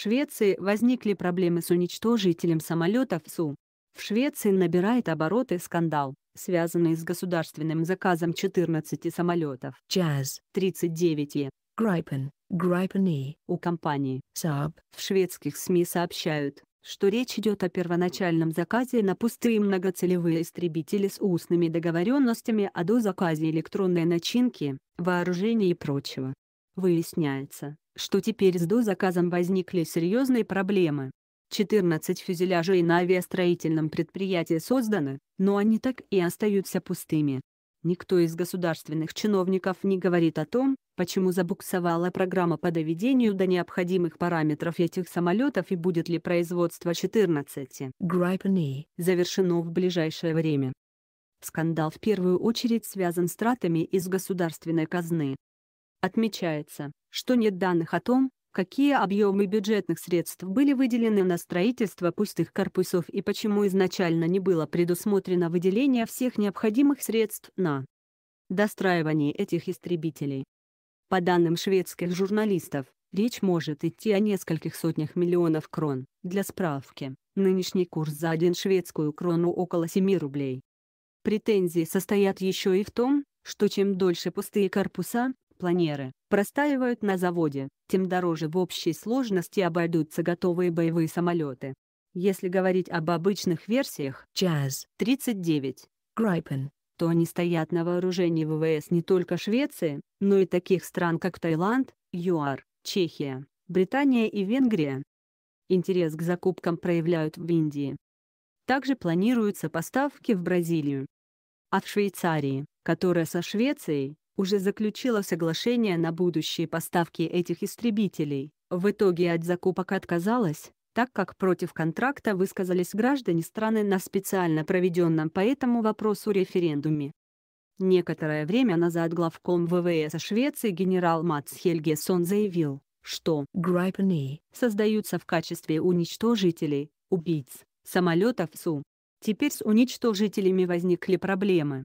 Швеции возникли проблемы с уничтожителем самолетов СУ. В Швеции набирает обороты скандал, связанный с государственным заказом 14 самолетов Jazz 39E Gripen, Gripen E у компании Saab. В шведских СМИ сообщают, что речь идет о первоначальном заказе на пустые многоцелевые истребители с устными договоренностями о дозаказе электронной начинки, вооружения и прочего. Выясняется, что теперь с дозаказом возникли серьезные проблемы. 14 фюзеляжей на авиастроительном предприятии созданы, но они так и остаются пустыми. Никто из государственных чиновников не говорит о том, почему забуксовала программа по доведению до необходимых параметров этих самолетов и будет ли производство 14 Грайпени e. завершено в ближайшее время. Скандал в первую очередь связан с тратами из государственной казны. Отмечается, что нет данных о том, какие объемы бюджетных средств были выделены на строительство пустых корпусов и почему изначально не было предусмотрено выделение всех необходимых средств на достраивание этих истребителей. По данным шведских журналистов, речь может идти о нескольких сотнях миллионов крон. Для справки, нынешний курс за один шведскую крону около 7 рублей. Претензии состоят еще и в том, что чем дольше пустые корпуса, планеры простаивают на заводе, тем дороже в общей сложности обойдутся готовые боевые самолеты. Если говорить об обычных версиях «Джаз-39», «Грайпен», то они стоят на вооружении ВВС не только Швеции, но и таких стран, как Таиланд, ЮАР, Чехия, Британия и Венгрия. Интерес к закупкам проявляют в Индии. Также планируются поставки в Бразилию. А в Швейцарии, которая со Швецией, уже заключила соглашение на будущие поставки этих истребителей. В итоге от закупок отказалась, так как против контракта высказались граждане страны на специально проведенном по этому вопросу референдуме. Некоторое время назад главком ВВС Швеции генерал Матс Хельгесон заявил, что «Грайпани» создаются в качестве уничтожителей, убийц, самолетов СУ. Теперь с уничтожителями возникли проблемы,